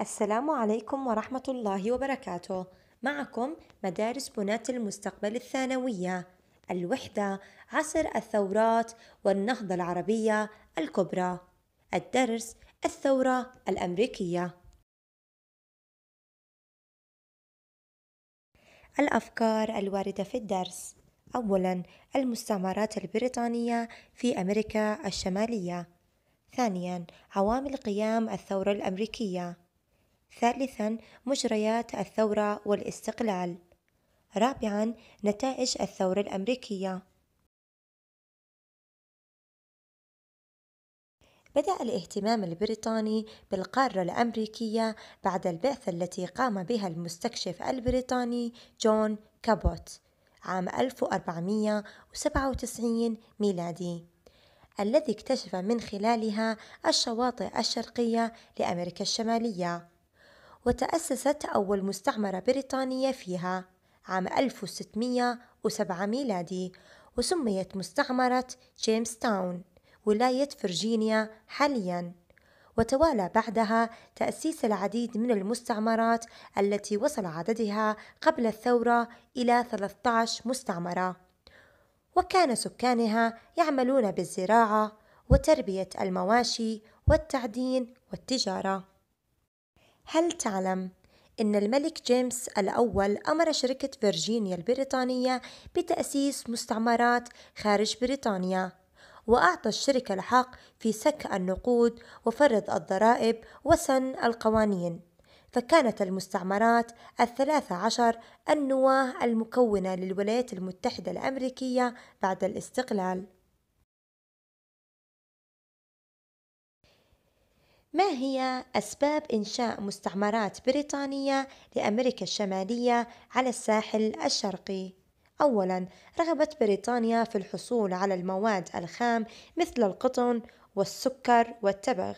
السلام عليكم ورحمة الله وبركاته معكم مدارس بنات المستقبل الثانوية الوحدة عصر الثورات والنهضة العربية الكبرى الدرس الثورة الأمريكية الأفكار الواردة في الدرس أولا المستعمرات البريطانية في أمريكا الشمالية ثانيا عوامل قيام الثورة الأمريكية ثالثا مجريات الثورة والاستقلال رابعا نتائج الثورة الأمريكية بدأ الاهتمام البريطاني بالقارة الأمريكية بعد البعثة التي قام بها المستكشف البريطاني جون كابوت عام 1497 ميلادي الذي اكتشف من خلالها الشواطئ الشرقية لأمريكا الشمالية وتأسست أول مستعمرة بريطانية فيها عام 1607 ميلادي وسميت مستعمرة جيمس تاون ولاية فرجينيا حالياً وتوالى بعدها تأسيس العديد من المستعمرات التي وصل عددها قبل الثورة إلى 13 مستعمرة وكان سكانها يعملون بالزراعة وتربية المواشي والتعدين والتجارة هل تعلم أن الملك جيمس الأول أمر شركة فيرجينيا البريطانية بتأسيس مستعمرات خارج بريطانيا؟ وأعطى الشركة الحق في سك النقود وفرض الضرائب وسن القوانين فكانت المستعمرات الثلاثة عشر النواة المكونة للولايات المتحدة الأمريكية بعد الاستقلال ما هي أسباب إنشاء مستعمرات بريطانية لأمريكا الشمالية على الساحل الشرقي؟ أولاً، رغبت بريطانيا في الحصول على المواد الخام مثل القطن والسكر والتبغ.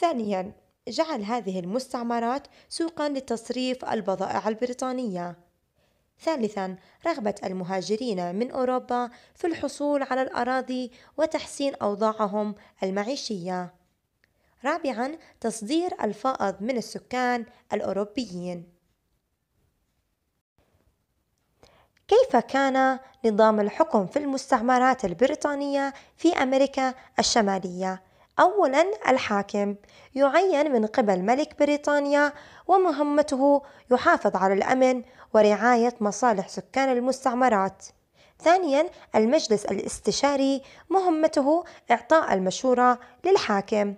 ثانياً، جعل هذه المستعمرات سوقاً لتصريف البضائع البريطانية. ثالثاً، رغبة المهاجرين من أوروبا في الحصول على الأراضي وتحسين أوضاعهم المعيشية. رابعا تصدير الفائض من السكان الأوروبيين كيف كان نظام الحكم في المستعمرات البريطانية في أمريكا الشمالية؟ أولا الحاكم يعين من قبل ملك بريطانيا ومهمته يحافظ على الأمن ورعاية مصالح سكان المستعمرات ثانيا المجلس الاستشاري مهمته إعطاء المشورة للحاكم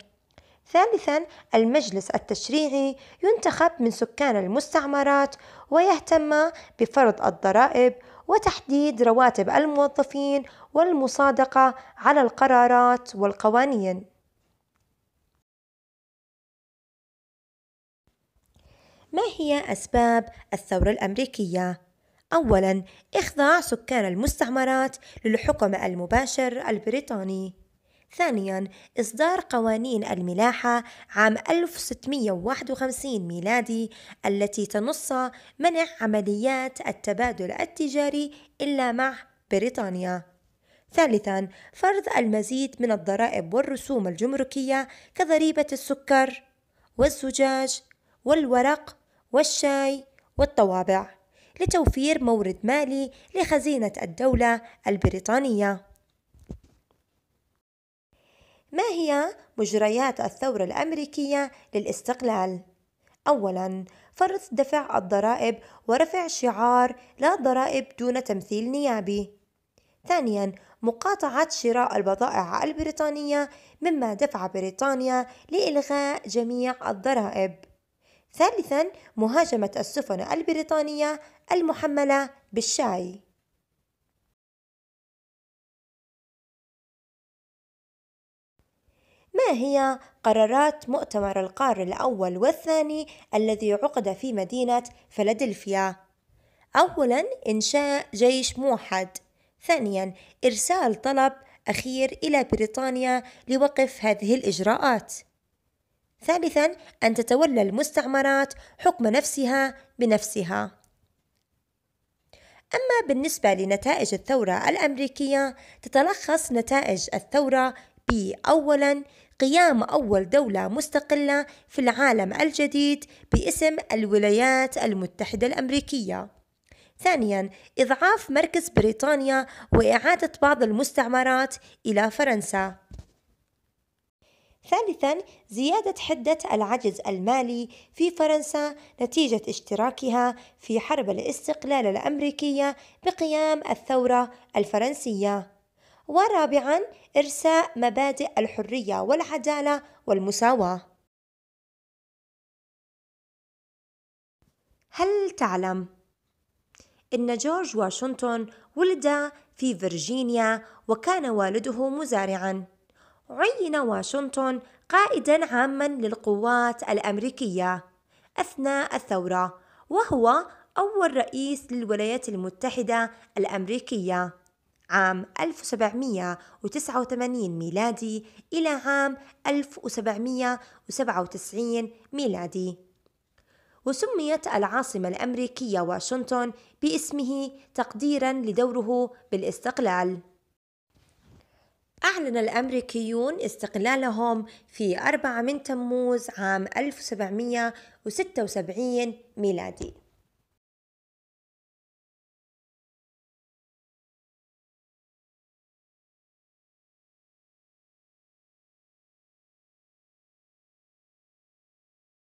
ثالثا المجلس التشريعي ينتخب من سكان المستعمرات ويهتم بفرض الضرائب وتحديد رواتب الموظفين والمصادقة على القرارات والقوانين. ما هي أسباب الثورة الأمريكية؟ أولاً، إخضاع سكان المستعمرات للحكم المباشر البريطاني. ثانيا إصدار قوانين الملاحة عام 1651 ميلادي التي تنص منع عمليات التبادل التجاري إلا مع بريطانيا ثالثا فرض المزيد من الضرائب والرسوم الجمركية كضريبة السكر والزجاج والورق والشاي والطوابع لتوفير مورد مالي لخزينة الدولة البريطانية ما هي مجريات الثورة الأمريكية للاستقلال؟ أولاً فرض دفع الضرائب ورفع شعار لا ضرائب دون تمثيل نيابي. ثانياً مقاطعة شراء البضائع البريطانية مما دفع بريطانيا لإلغاء جميع الضرائب. ثالثاً مهاجمة السفن البريطانية المحملة بالشاي. ما هي قرارات مؤتمر القار الأول والثاني الذي عقد في مدينة فلادلفيا؟ أولاً إنشاء جيش موحد، ثانياً إرسال طلب أخير إلى بريطانيا لوقف هذه الإجراءات. ثالثاً أن تتولى المستعمرات حكم نفسها بنفسها. أما بالنسبة لنتائج الثورة الأمريكية تتلخص نتائج الثورة بأولاً قيام أول دولة مستقلة في العالم الجديد باسم الولايات المتحدة الأمريكية. ثانياً، إضعاف مركز بريطانيا وإعادة بعض المستعمرات إلى فرنسا. ثالثاً، زيادة حدة العجز المالي في فرنسا نتيجة اشتراكها في حرب الاستقلال الأمريكية بقيام الثورة الفرنسية. ورابعا إرساء مبادئ الحرية والعدالة والمساواة هل تعلم إن جورج واشنطن ولد في فرجينيا وكان والده مزارعا عين واشنطن قائدا عاما للقوات الأمريكية أثناء الثورة وهو أول رئيس للولايات المتحدة الأمريكية عام 1789 ميلادي إلى عام 1797 ميلادي وسميت العاصمة الأمريكية واشنطن باسمه تقديرا لدوره بالاستقلال أعلن الأمريكيون استقلالهم في 4 من تموز عام 1776 ميلادي